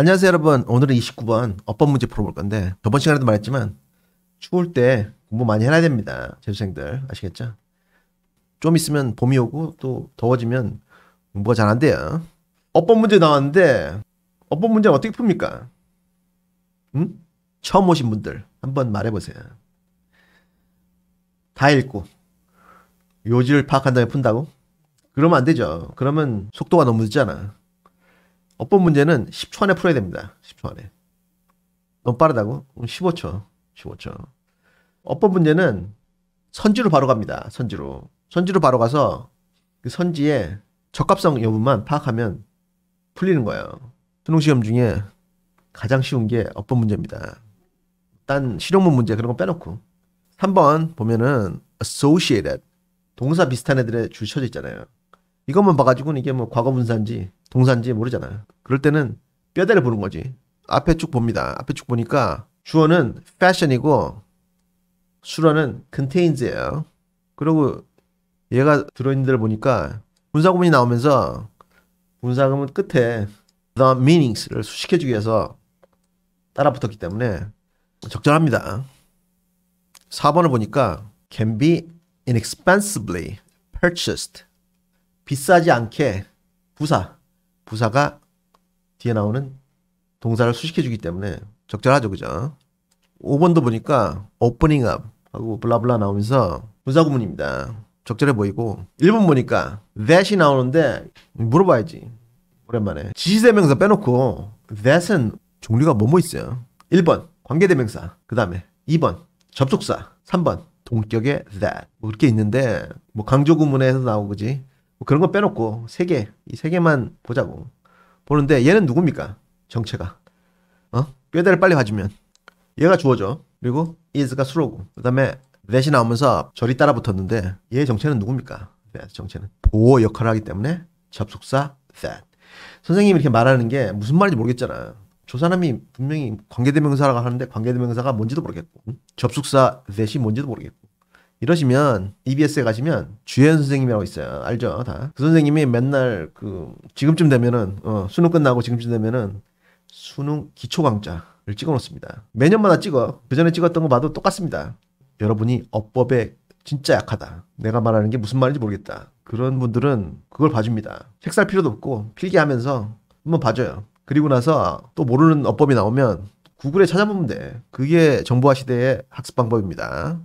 안녕하세요 여러분 오늘은 29번 어법 문제 풀어볼 건데 저번 시간에도 말했지만 추울 때 공부 많이 해놔야 됩니다 재수생들 아시겠죠? 좀 있으면 봄이 오고 또 더워지면 공부가 잘 안 돼요 어법 문제 나왔는데 어법 문제 어떻게 풉니까? 응? 처음 오신 분들 한번 말해보세요 다 읽고 요지를 파악한 다음에 푼다고? 그러면 안 되죠 그러면 속도가 너무 늦잖아 어법 문제는 10초 안에 풀어야 됩니다. 10초 안에. 너무 빠르다고? 15초. 15초. 어법 문제는 선지로 바로 갑니다. 선지로. 선지로 바로 가서 그 선지의 적합성 여부만 파악하면 풀리는 거예요. 수능시험 중에 가장 쉬운 게 어법 문제입니다. 일단 실용문 문제 그런 거 빼놓고. 3번 보면은 associated. 동사 비슷한 애들의 줄 쳐져 있잖아요. 이것만 봐가지고는 이게 뭐 과거 분산지동산지 모르잖아요. 그럴 때는 뼈대를 보는 거지. 앞에 쭉 봅니다. 앞에 쭉 보니까 주어는 fashion이고 수로는 contains예요. 그리고 얘가 들어있는 데를 보니까 분사구문이 나오면서 분사구문 끝에 the meanings를 수식해주기 위해서 따라 붙었기 때문에 적절합니다. 4번을 보니까 can be inexpensively purchased 비싸지 않게 부사, 부사가 뒤에 나오는 동사를 수식해 주기 때문에 적절하죠. 그죠? 5번도 보니까 opening up 하고 블라블라 나오면서 분사구문입니다. 적절해 보이고 1번 보니까 that이 나오는데 물어봐야지. 오랜만에 지시대명사 빼놓고 that은 종류가 뭐뭐 있어요. 1번 관계대명사 그 다음에 2번 접속사 3번 동격의 that 뭐 이렇게 있는데 뭐 강조구문에서 나오지 뭐 그런 거 빼놓고 세 개, 이 세 개만 보자고 보는데 얘는 누굽니까? 정체가 어? 뼈대를 빨리 봐주면 얘가 주어져 그리고 is가 수로고 그 다음에 that이 나오면서 절이 따라 붙었는데 얘의 정체는 누굽니까? that 정체는 보호 역할을 하기 때문에 접속사 that 선생님이 이렇게 말하는 게 무슨 말인지 모르겠잖아 저 사람이 분명히 관계대명사라고 하는데 관계대명사가 뭔지도 모르겠고 접속사 that이 뭔지도 모르겠고 이러시면 EBS에 가시면 주현 선생님이라고 있어요. 알죠? 다. 그 선생님이 맨날 그 지금쯤 되면은 어, 수능 끝나고 지금쯤 되면은 수능 기초 강좌를 찍어 놓습니다. 매년마다 찍어. 그전에 찍었던 거 봐도 똑같습니다. 여러분이 어법에 진짜 약하다. 내가 말하는 게 무슨 말인지 모르겠다. 그런 분들은 그걸 봐줍니다. 책 살 필요도 없고 필기하면서 한번 봐줘요. 그리고 나서 또 모르는 어법이 나오면 구글에 찾아보면 돼. 그게 정보화 시대의 학습 방법입니다.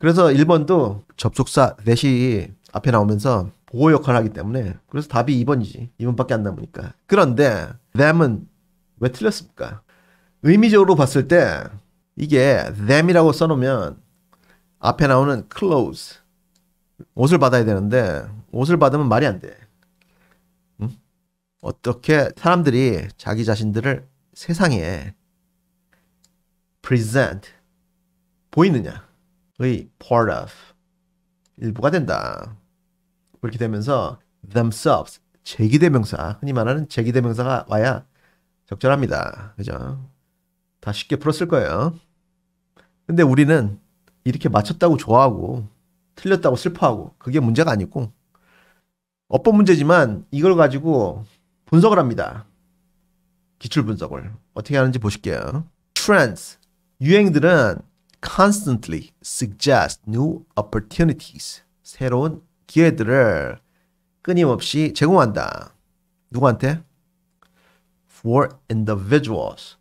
그래서 1번도 접속사 넷이 앞에 나오면서 보호 역할을 하기 때문에 그래서 답이 2번이지. 2번밖에 안 남으니까. 그런데 them은 왜 틀렸습니까? 의미적으로 봤을 때 이게 them이라고 써놓으면 앞에 나오는 c l o t e 옷을 받아야 되는데 옷을 받으면 말이 안 돼. 응? 어떻게 사람들이 자기 자신들을 세상에 present 보이느냐? 의 part of 일부가 된다. 그렇게 되면서 themselves 제기대명사 흔히 말하는 제기대명사가 와야 적절합니다. 그죠? 다 쉽게 풀었을 거예요. 근데 우리는 이렇게 맞췄다고 좋아하고 틀렸다고 슬퍼하고 그게 문제가 아니고 어법 문제지만 이걸 가지고 분석을 합니다. 기출 분석을 어떻게 하는지 보실게요. 트렌드 유행들은 constantly suggest new opportunities. 새로운 기회들을 끊임없이 제공한다. 누구한테? For individuals.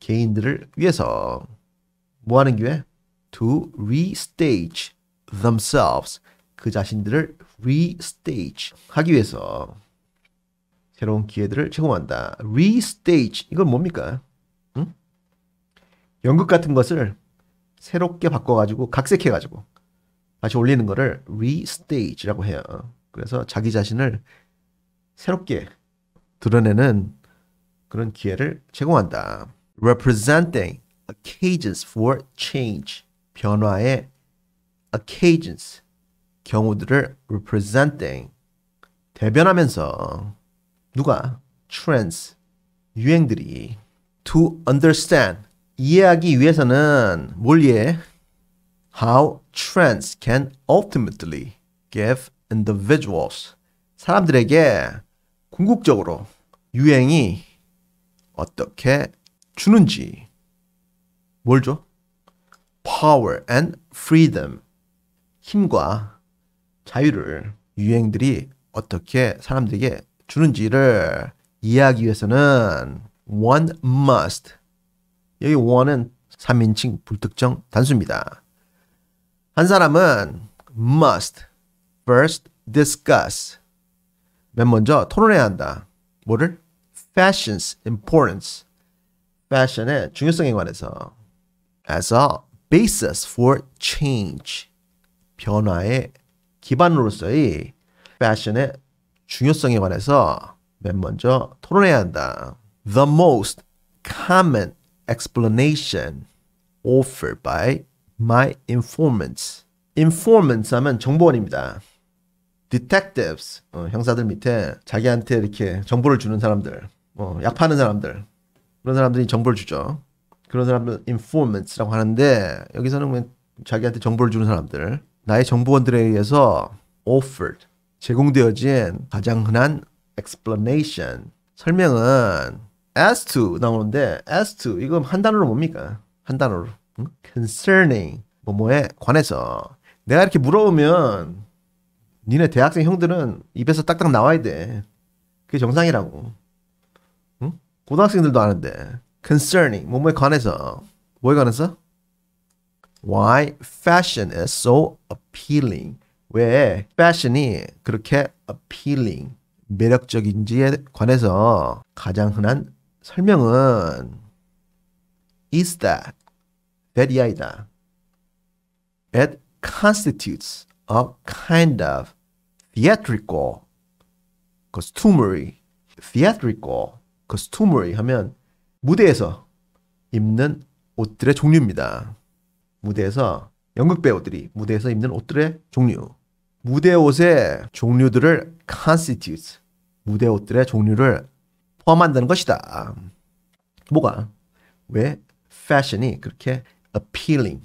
개인들을 위해서. 뭐 하는 기회? To restage themselves. 그 자신들을 restage 하기 위해서. 새로운 기회들을 제공한다. restage. 이건 뭡니까? 응? 연극 같은 것을 새롭게 바꿔가지고 각색해가지고 다시 올리는 거를 리스테이지라고 해요. 그래서 자기 자신을 새롭게 드러내는 그런 기회를 제공한다. Representing occasions for change 변화의 occasions 경우들을 representing 대변하면서 누가 trends 유행들이 to understand 이해하기 위해서는 뭘 이해? How trends can ultimately give individuals 사람들에게 궁극적으로 유행이 어떻게 주는지 뭘 줘? power and freedom 힘과 자유를 유행들이 어떻게 사람들에게 주는지를 이해하기 위해서는 one must 여기 5원은 3인칭 불특정 단수입니다. 한 사람은 must first discuss 맨 먼저 토론해야 한다. 뭐를? fashion's importance fashion의 중요성에 관해서 as a basis for change 변화의 기반으로서의 fashion의 중요성에 관해서 맨 먼저 토론해야 한다. The most common explanation offered by my informants. informants 하면 정보원입니다. detectives 어, 형사들 밑에 자기한테 이렇게 정보를 주는 사람들, 어, 뭐, 약 파는 사람들 그런 사람들이 정보를 주죠. 그런 사람들 informants라고 하는데 여기서는 자기한테 정보를 주는 사람들 나의 정보원들에 의해서 offered 제공되어진 가장 흔한 explanation 설명은 as to 나오는데 as to 이거한 단어로 뭡니까? 한 단어로 응? concerning 뭐뭐에 관해서 내가 이렇게 물어보면 니네 대학생 형들은 입에서 딱딱 나와야 돼. 그게 정상이라고. 응? 고등학생들도 아는데 concerning 뭐뭐에 관해서 뭐에 관해서? Why fashion is so appealing? 왜 fashion이 그렇게 appealing 매력적인지에 관해서 가장 흔한 설명은 is that that 이하이다. It constitutes a kind of theatrical costumery. theatrical costumery 하면 무대에서 입는 옷들의 종류입니다. 무대에서 연극 배우들이 무대에서 입는 옷들의 종류. 무대 옷의 종류들을 constitutes 무대 옷들의 종류를 포함한다는 것이다. 뭐가? 왜 패션이 그렇게 appealing,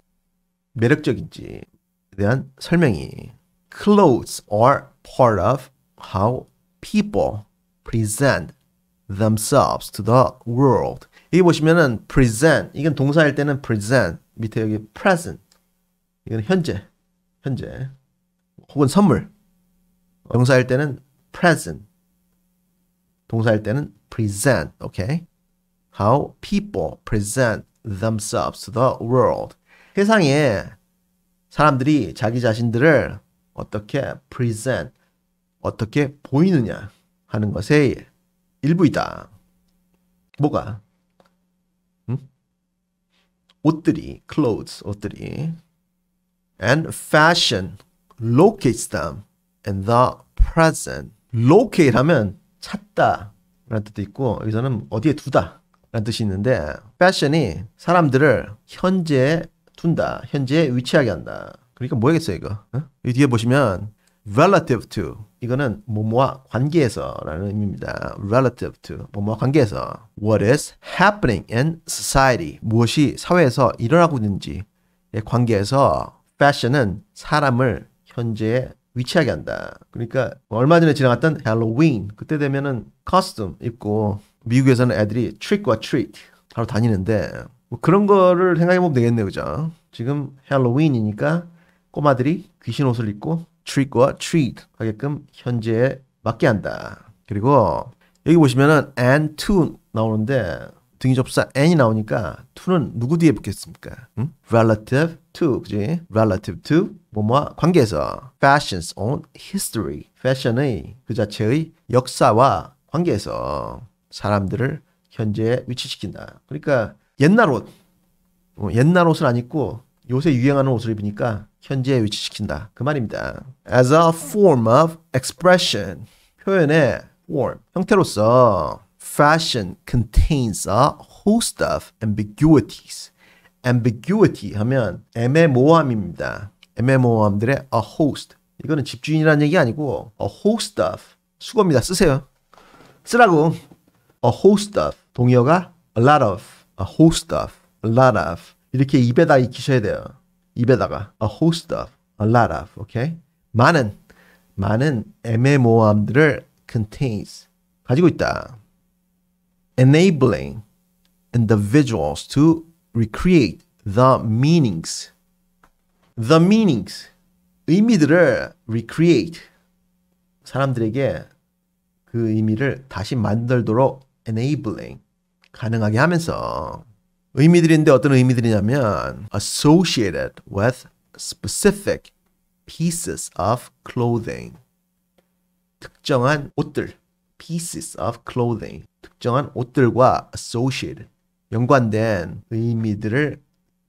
매력적인지에 대한 설명이 clothes are part of how people present themselves to the world. 여기 보시면은 present 이건 동사일 때는 present 밑에 여기 present 이건 현재 현재 혹은 선물 명사일 때는 present 동사일 때는 present, 오케이? How people present themselves to the world. 세상에 사람들이 자기 자신들을 어떻게 present, 어떻게 보이느냐 하는 것의 일부이다. 뭐가? 옷들이, clothes, 옷들이. And fashion locates them in the present. locate 하면 찾다 라는 뜻도 있고 여기서는 어디에 두다 라는 뜻이 있는데 패션이 사람들을 현재에 둔다 현재에 위치하게 한다 그러니까 뭐겠어요 이거 어? 이 뒤에 보시면 relative to 이거는 뭐뭐와 관계에서라는 의미입니다. relative to 뭐뭐와 관계에서 what is happening in society 무엇이 사회에서 일어나고 있는지에 관계에서 패션은 사람을 현재에 위치하게 한다. 그러니까 얼마 전에 지나갔던 할로윈 그때 되면은 커스텀 입고 미국에서는 애들이 트릭과 트릭 하러 다니는데 뭐 그런 거를 생각해 보면 되겠네요, 그죠? 지금 할로윈이니까 꼬마들이 귀신 옷을 입고 트릭과 트릭 하게끔 현재에 맞게 한다. 그리고 여기 보시면은 and to 나오는데 등이 접사 n이 나오니까 to는 누구 뒤에 붙겠습니까? 응? 음? relative to 그지? relative to 뭐뭐와 관계에서 fashion's own history fashion의 그 자체의 역사와 관계에서 사람들을 현재에 위치시킨다. 그러니까 옛날 옷 어, 옛날 옷을 안 입고 요새 유행하는 옷을 입으니까 현재에 위치시킨다. 그 말입니다. As a form of expression 표현의 form 형태로서 fashion contains a host of ambiguities. ambiguity 하면 애매모함입니다애매모함들의 a host. 이거는 집주인이라는 얘기 아니고 a host of 수고입니다. 쓰세요. 쓰라고. a host of 동의어가 a lot of, a host of, a lot of 이렇게 입에다 익히셔야 돼요. 입에다가 a host of, a lot of, 오케이? 많은 많은 애매모함들을 contains 가지고 있다. enabling individuals to recreate the meanings. The meanings, 의미들을 recreate, 사람들에게 그 의미를 다시 만들도록 enabling, 가능하게 하면서 의미들인데 어떤 의미들이냐면 associated with specific pieces of clothing, 특정한 옷들, pieces of clothing 특정한 옷들과 associated 연관된 의미들을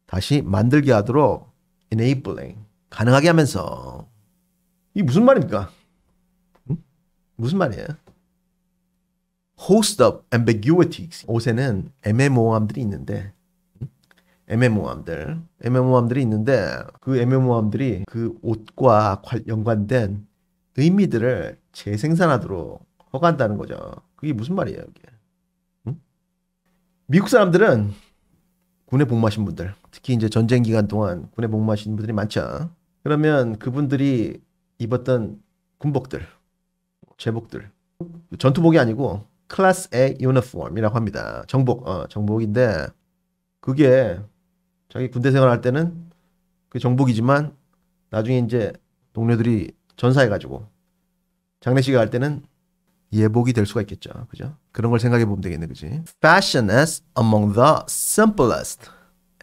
다시 만들게 하도록 enabling 가능하게 하면서 이게 무슨 말입니까? 응? 무슨 말이에요? host of ambiguities 옷에는 애매모호함들이 있는데 애매모함들, 애매모함들이 있는데 그 애매모함들이 그 옷과 연관된 의미들을 재생산하도록 허가한다는 거죠. 그게 무슨 말이에요, 이게? 응? 미국 사람들은 군에 복무하신 분들, 특히 이제 전쟁 기간 동안 군에 복무하신 분들이 많죠. 그러면 그분들이 입었던 군복들, 제복들, 전투복이 아니고 클래스 A 유니폼이라고 합니다. 정복, 어, 정복인데 그게 자기 군대 생활할 때는 그 정복이지만 나중에 이제 동료들이 전사해가지고 장례식을할 때는 예복이 될 수가 있겠죠. 그죠? 그런 걸 생각해 보면 되겠네. 그지? Fashion is among the simplest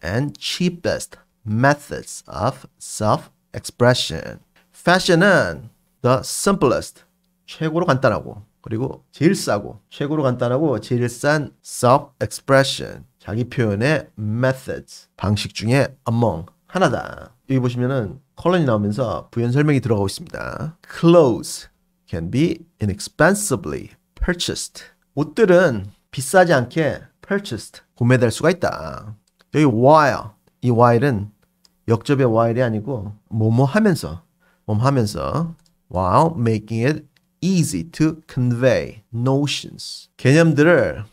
and cheapest methods of self-expression. Fashion은 the simplest, 최고로 간단하고 그리고 제일 싸고 최고로 간단하고 제일 싼 self-expression, 자기 표현의 methods, 방식 중에 among, 하나다. 여기 보시면은 컬러이 나오면서 부연 설명이 들어가고 있습니다. Clothes, can be inexpensively purchased. 옷들은 비싸지 않게 purchased 구매될 수가 있다. 여기 while 이 while은 역접의 while이 아니고 뭐뭐 하면서 뭐뭐 하면서 while making it easy to convey notions 개념들을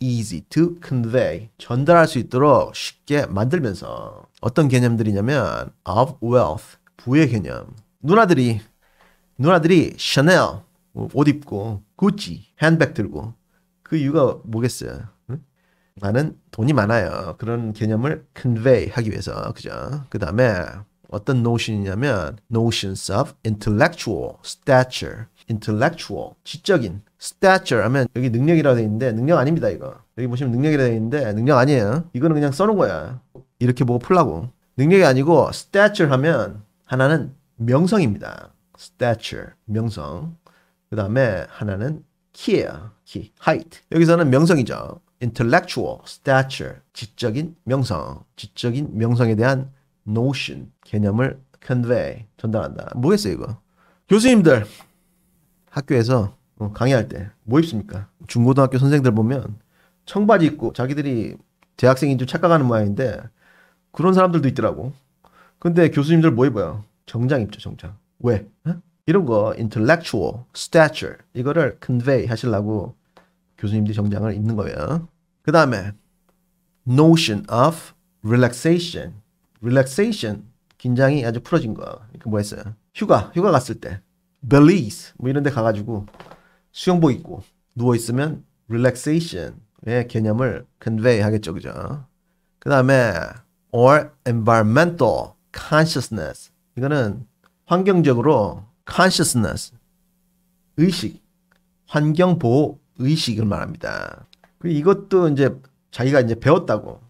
easy to convey 전달할 수 있도록 쉽게 만들면서 어떤 개념들이냐면 of wealth 부의 개념 누나들이 누나들이 샤넬 옷 입고 구찌 핸백 들고 그 이유가 뭐겠어요? 응? 나는 돈이 많아요. 그런 개념을 convey 하기 위해서 그죠? 그 다음에 어떤 notion이냐면 notions of intellectual stature, intellectual 지적인 stature 하면 여기 능력이라고 되어 있는데 능력 아닙니다 이거 여기 보시면 능력이라고 되어 있는데 능력 아니에요. 이거는 그냥 써놓은 거야. 이렇게 보고 풀라고 능력이 아니고 stature 하면 하나는 명성입니다. stature 명성 그 다음에 하나는 키예요 키 height 여기서는 명성이죠 intellectual stature 지적인 명성 지적인 명성에 대한 notion 개념을 convey 전달한다 뭐겠어요 이거 교수님들 학교에서 어, 강의할 때 뭐 입습니까 중고등학교 선생들 보면 청바지 입고 자기들이 대학생인 줄 착각하는 모양인데 그런 사람들도 있더라고 근데 교수님들 뭐 입어요 정장 입죠 정장 왜? 이런 거 intellectual, stature 이거를 convey 하시려고 교수님들이 정장을 입는 거예요. 그 다음에 notion of relaxation. relaxation 긴장이 아주 풀어진 거. 그러니까 뭐 했어요? 휴가, 휴가 갔을 때 bellies 뭐 이런 데 가가지고 수영복 입고 누워있으면 relaxation의 개념을 convey 하겠죠. 그죠? 그 다음에 or environmental consciousness 이거는 환경적으로 consciousness 의식, 환경 보호 의식을 말합니다. 그리고 이것도 이제 자기가 이제 배웠다고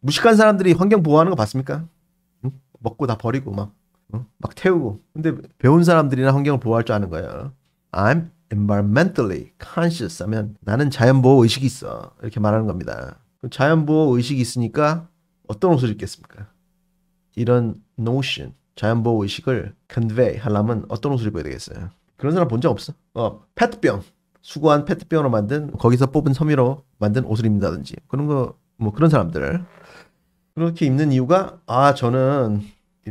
무식한 사람들이 환경 보호하는 거 봤습니까? 응? 먹고 다 버리고 막, 응? 막 태우고. 근데 배운 사람들이나 환경을 보호할 줄 아는 거예요. I'm environmentally conscious 하면 나는 자연보호 의식이 있어. 이렇게 말하는 겁니다. 자연보호 의식이 있으니까 어떤 옷을 입겠습니까? 이런 notion, 자연보호 의식을 컨베이 하려면 어떤 옷을 입어야 되겠어요? 그런 사람 본 적 없어. 어, 페트병. 수고한 페트병으로 만든 거기서 뽑은 섬유로 만든 옷을 입는다든지 그런 거 뭐 그런 사람들을 그렇게 입는 이유가 아 저는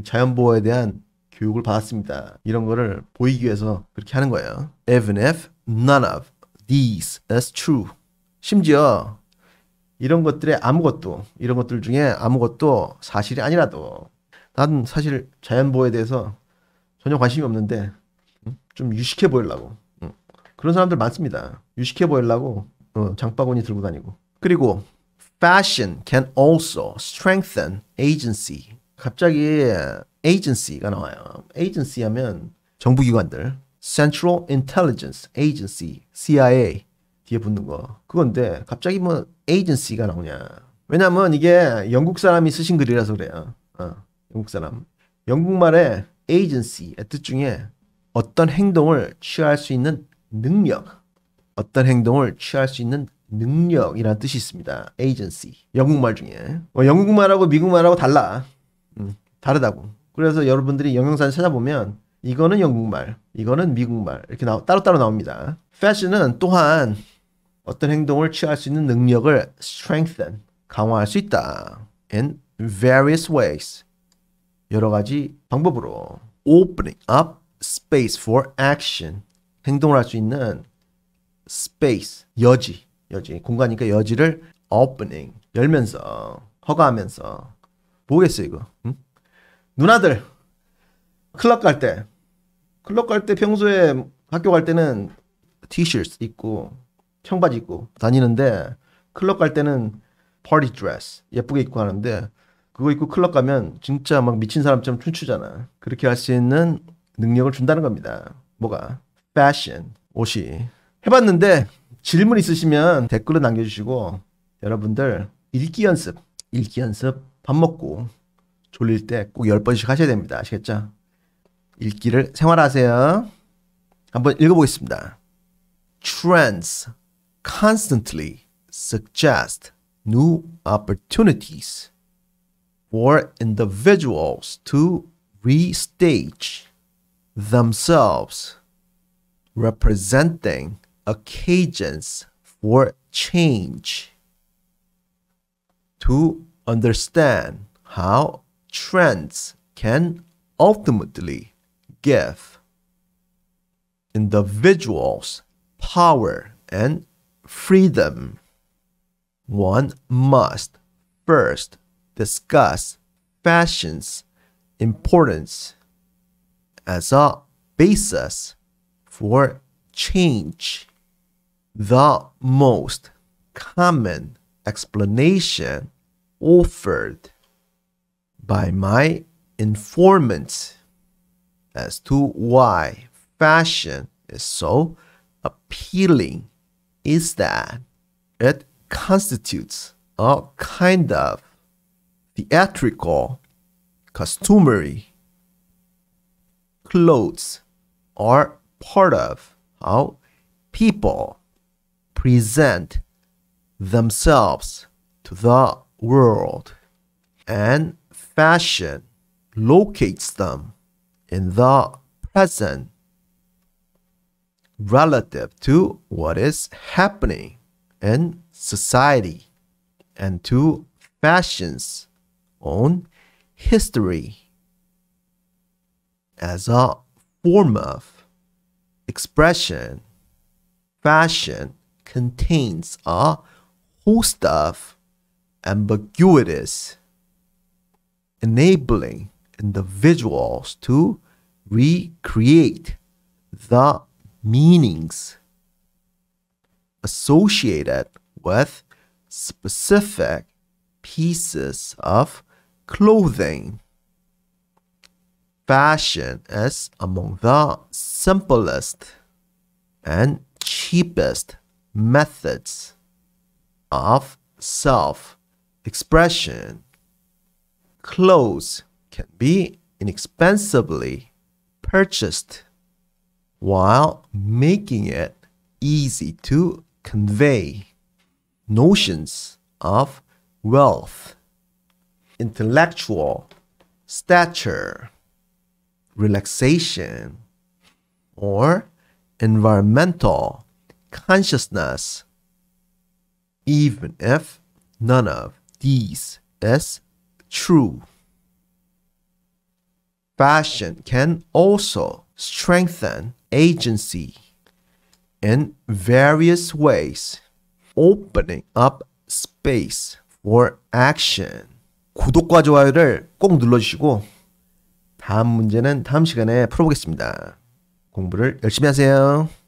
자연 보호에 대한 교육을 받았습니다. 이런 거를 보이기 위해서 그렇게 하는 거예요. Even if none of these that's true. 심지어 이런 것들의 아무것도 이런 것들 중에 아무것도 사실이 아니라도 난 사실 자연보호에 대해서 전혀 관심이 없는데 음, 좀 유식해 보이려고 음, 그런 사람들 많습니다. 유식해 보이려고 어, 장바구니 들고 다니고 그리고 fashion can also strengthen agency 갑자기 agency가 나와요. agency 하면 정부기관들 Central Intelligence Agency CIA 뒤에 붙는 거 그건데 갑자기 뭐 agency가 나오냐 왜냐면 이게 영국 사람이 쓰신 글이라서 그래요. 어. 영국 사람. 영국말에 a g e n c y 뜻 중에 어떤 행동을 취할 수 있는 능력, 어떤 행동을 취할 수 있는 능력이라는 뜻이 있습니다. agency. 영국말 중에. 뭐 영국말하고 미국말하고 달라. 음, 다르다고. 그래서 여러분들이 영영사 찾아보면 이거는 영국말, 이거는 미국말 이렇게 나, 따로따로 나옵니다. fashion은 또한 어떤 행동을 취할 수 있는 능력을 strengthen, 강화할 수 있다. in various ways. 여러 가지 방법으로 opening up space for action 행동을 할 수 있는 space 여지 여지 공간이니까 여지를 opening 열면서 허가하면서 뭐겠어 이거 응? 누나들 클럽 갈 때 클럽 갈 때 평소에 학교 갈 때는 티셔츠 입고 청바지 입고 다니는데 클럽 갈 때는 파티 드레스 예쁘게 입고 하는데 그거 입고 클럽 가면 진짜 막 미친 사람처럼 춤추잖아. 그렇게 할 수 있는 능력을 준다는 겁니다. 뭐가? 패션, 옷이. 해봤는데 질문 있으시면 댓글로 남겨주시고 여러분들 읽기 연습, 읽기 연습 밥 먹고 졸릴 때 꼭 10번씩 하셔야 됩니다. 아시겠죠? 읽기를 생활하세요. 한번 읽어보겠습니다. Trends constantly suggest new opportunities. for individuals to restage themselves, representing occasions for change. To understand how trends can ultimately give individuals power and freedom, one must first discuss fashion's importance as a basis for change. The most common explanation offered by my informants as to why fashion is so appealing is that it constitutes a kind of theatrical, customary clothes are part of how people present themselves to the world and fashion locates them in the present relative to what is happening in society and to fashions on history as a form of expression. Fashion contains a host of ambiguities, enabling individuals to recreate the meanings associated with specific pieces of clothing. Fashion is among the simplest and cheapest methods of self expression. Clothes can be inexpensively purchased while making it easy to convey notions of wealth intellectual stature, relaxation, or environmental consciousness, even if none of these is true. Fashion can also strengthen agency in various ways, opening up space for action. 구독과 좋아요를 꼭 눌러주시고 다음 문제는 다음 시간에 풀어보겠습니다. 공부를 열심히 하세요.